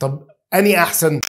طب اني احسن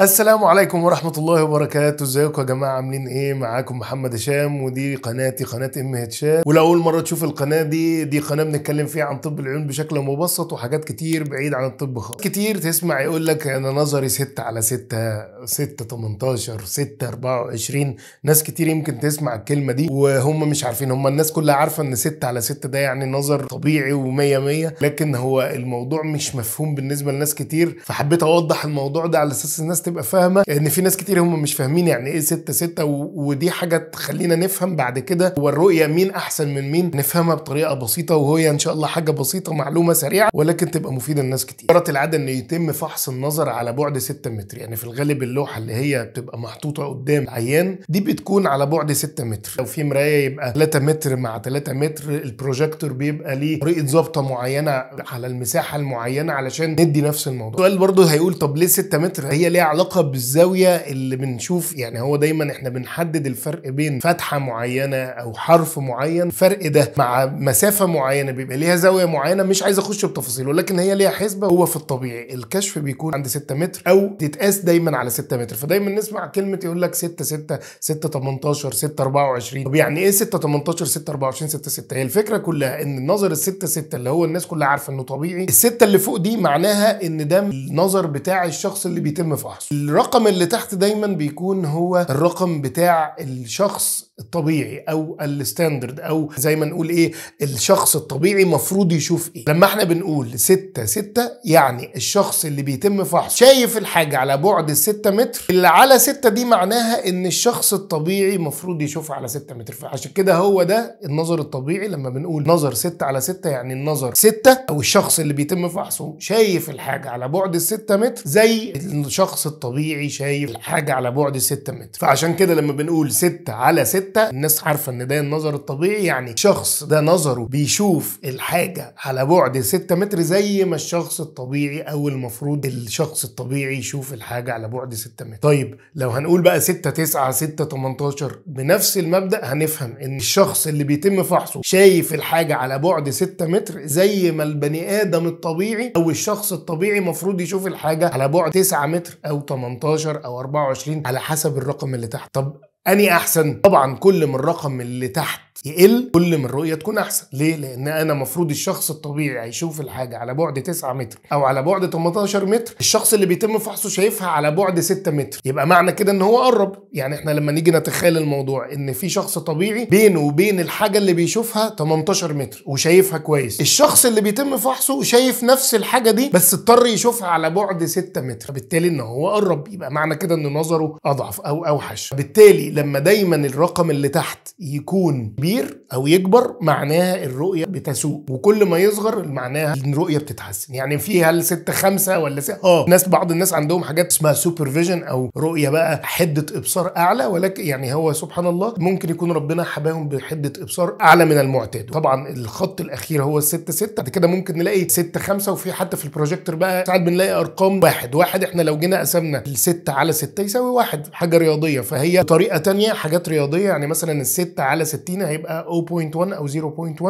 السلام عليكم ورحمة الله وبركاته ازيكم يا جماعة عاملين ايه معاكم محمد هشام ودي قناتي قناة ام هشام ولو اول مرة تشوف القناة دي دي قناة بنتكلم فيها عن طب العيون بشكل مبسط وحاجات كتير بعيد عن الطب خالص كتير تسمع يقول لك انا نظري 6 على 6 6 18 6 24 ناس كتير يمكن تسمع الكلمة دي وهم مش عارفين هم الناس كلها عارفة ان 6 على 6 ده يعني نظر طبيعي و100 100 لكن هو الموضوع مش مفهوم بالنسبة لناس كتير فحبيت اوضح الموضوع ده على اساس الناس تبقى فاهمه ان في ناس كتير هم مش فاهمين يعني ايه 6 6 ودي حاجه تخلينا نفهم بعد كده هو الرؤيه مين احسن من مين نفهمها بطريقه بسيطه وهي ان شاء الله حاجه بسيطه معلومه سريعه ولكن تبقى مفيده لناس كتير جرت العاده ان يتم فحص النظر على بعد 6 متر يعني في الغالب اللوحه اللي هي بتبقى محطوطه قدام العيان دي بتكون على بعد 6 متر لو في مرايه يبقى 3 متر مع 3 متر البروجيكتور بيبقى ليه طريقه ظابطه معينه على المساحه المعينه علشان ندي نفس الموضوع السؤال برضه هيقول طب ليه 6 متر هي ليها علاقه بالزاويه اللي بنشوف يعني هو دايما احنا بنحدد الفرق بين فتحه معينه او حرف معين الفرق ده مع مسافه معينه بيبقى ليها زاويه معينه مش عايز اخش بتفاصيل ولكن هي ليها حسبه هو في الطبيعي الكشف بيكون عند 6 متر او تتقاس دايما على 6 متر فدايما نسمع كلمه يقول لك 6 6 6 18 6 24 طب يعني ايه 6 18 6 24 6 6 هي الفكره كلها ان النظر ال 6 6 اللي هو الناس كلها عارفه انه طبيعي السته اللي فوق دي معناها ان ده النظر بتاع الشخص اللي بيتم فحصه الرقم اللي تحت دايما بيكون هو الرقم بتاع الشخص الطبيعي او الستاندرد او زي ما نقول ايه الشخص الطبيعي مفروض يشوف ايه لما احنا بنقول ستة ستة يعني الشخص اللي بيتم فحص شايف الحاجة على بعد الستة متر اللي على ستة دي معناها ان الشخص الطبيعي مفروض يشوفها على ستة متر فعشان كده هو ده النظر الطبيعي لما بنقول نظر ستة على ستة يعني النظر ستة او الشخص اللي بيتم فحصه شايف الحاجة على بعد الستة متر زي الشخص الطبيعي شايف الحاجة على بعد الستة متر فعشان كده لما بنقول ستة على ستة ستة الناس عارفة ان ده النظر الطبيعي يعني شخص ده نظره بيشوف الحاجة على بعد 6 متر زي ما الشخص الطبيعي او المفروض الشخص الطبيعي يشوف الحاجة على بعد 6 متر طيب لو هنقول بقى 6 9 6 18 بنفس المبدأ هنفهم ان الشخص اللي بيتم فحصه شايف الحاجة على بعد 6 متر زي ما البني ادم الطبيعي او الشخص الطبيعي مفروض يشوف الحاجة على بعد 9 متر او 18 او 24 على حسب الرقم اللي تحت طب اني احسن طبعا كل من الرقم اللي تحت يقل كل ما الرؤيه تكون احسن ليه لان انا المفروض الشخص الطبيعي هيشوف الحاجه على بعد 9 متر او على بعد 18 متر الشخص اللي بيتم فحصه شايفها على بعد 6 متر يبقى معنى كده ان هو قرب يعني احنا لما نيجي نتخيل الموضوع ان في شخص طبيعي بينه وبين الحاجه اللي بيشوفها 18 متر وشايفها كويس الشخص اللي بيتم فحصه شايف نفس الحاجه دي بس اضطر يشوفها على بعد 6 متر فبالتالي ان هو قرب يبقى معنى كده ان نظره اضعف او اوحش بالتالي لما دايما الرقم اللي تحت يكون بي كبير او يكبر معناها الرؤيه بتسوء وكل ما يصغر معناها الرؤيه بتتحسن يعني في هل ست خمسه ولا اه ناس بعض الناس عندهم حاجات اسمها سوبر فيجن او رؤيه بقى حده ابصار اعلى ولكن يعني هو سبحان الله ممكن يكون ربنا حباهم بحده ابصار اعلى من المعتاد طبعا الخط الاخير هو الست ستة بعد كده ممكن نلاقي ستة خمسة وفي حتى في البروجيكتور بقى ساعات بنلاقي ارقام واحد واحد احنا لو جينا قسمنا الستة على ستة يساوي واحد حاجه رياضيه فهي طريقه ثانيه حاجات رياضيه يعني مثلا الستة على 60 هي هيبقى 0.1 او 0.1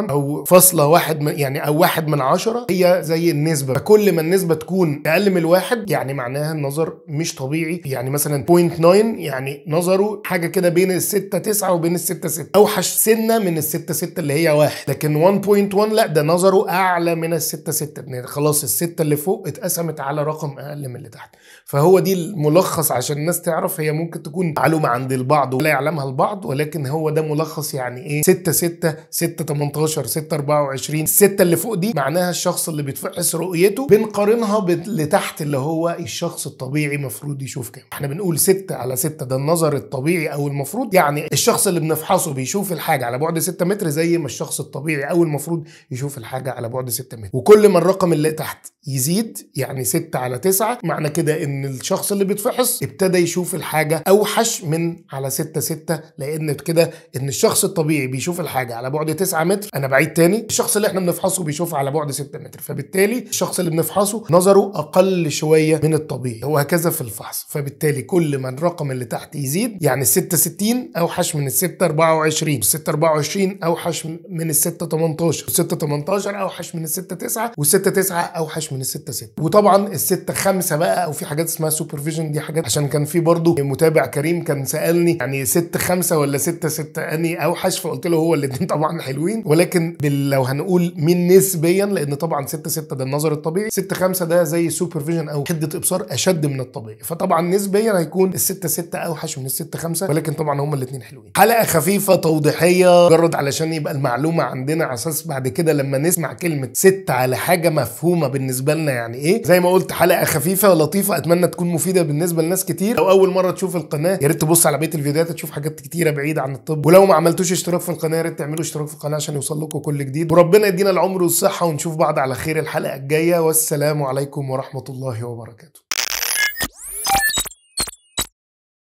او فاصله واحد من يعني او واحد من عشرة هي زي النسبه فكل ما النسبه تكون اقل من الواحد يعني معناها النظر مش طبيعي يعني مثلا 0.9 يعني نظره حاجه كده بين ال 6 9 وبين ال 6 6 اوحش سنه من ال 6 6 اللي هي واحد لكن 1.1 لا ده نظره اعلى من ال 6 6 خلاص خلاص السته اللي فوق اتقسمت على رقم اقل من اللي تحت فهو دي الملخص عشان الناس تعرف هي ممكن تكون معلومه عند البعض ولا يعلمها البعض ولكن هو ده ملخص يعني ايه ايه 6 6 6 18 6 24 الستة اللي فوق دي معناها الشخص اللي بتفحص رؤيته بنقارنها باللي تحت اللي هو الشخص الطبيعي المفروض يشوف كام احنا بنقول 6 على 6 ده النظر الطبيعي او المفروض يعني الشخص اللي بنفحصه بيشوف الحاجه على بعد 6 متر زي ما الشخص الطبيعي او المفروض يشوف الحاجه على بعد 6 متر وكل ما الرقم اللي تحت يزيد يعني 6 على 9 معنى كده ان الشخص اللي بيتفحص ابتدى يشوف الحاجه اوحش من على 6 6 لان كده ان الشخص الطبيعي بيشوف الحاجه على بعد 9 متر انا بعيد تاني الشخص اللي احنا بنفحصه بيشوف على بعد 6 متر فبالتالي الشخص اللي بنفحصه نظره اقل شويه من الطبيعي وهكذا في الفحص فبالتالي كل ما الرقم اللي تحت يزيد يعني ال 66 اوحش من ال 624 وال 624 اوحش من ال 618 وال 618 اوحش من ال 69 وال 69 اوحش من ال 66 وطبعا ال 65 بقى او في حاجات اسمها سوبرفيجن دي حاجات عشان كان في برضه متابع كريم كان سالني يعني 6 5 ولا 6 6 اني اوحش فقلت قلت له هو الاثنين طبعا حلوين ولكن لو هنقول مين نسبيا لان طبعا 6 6 ده النظر الطبيعي 6 5 ده زي سوبر فيجن او حده ابصار اشد من الطبيعي فطبعا نسبيا هيكون ال 6 6 اوحش من ال 6 5 ولكن طبعا هما الاثنين حلوين حلقه خفيفه توضيحيه مجرد علشان يبقى المعلومه عندنا على اساس بعد كده لما نسمع كلمه 6 على حاجه مفهومه بالنسبه لنا يعني ايه زي ما قلت حلقه خفيفه لطيفه اتمنى تكون مفيده بالنسبه لناس كتير لو اول مره تشوف القناه يا ريت تبص على بقيه الفيديوهات تشوف حاجات كتيره بعيده عن الطب ولو ما عملتوش اشتراك في القناه يا ريت تعملوا اشتراك في القناه عشان يوصل لكم كل جديد وربنا يدينا العمر والصحه ونشوف بعض على خير الحلقه الجايه والسلام عليكم ورحمه الله وبركاته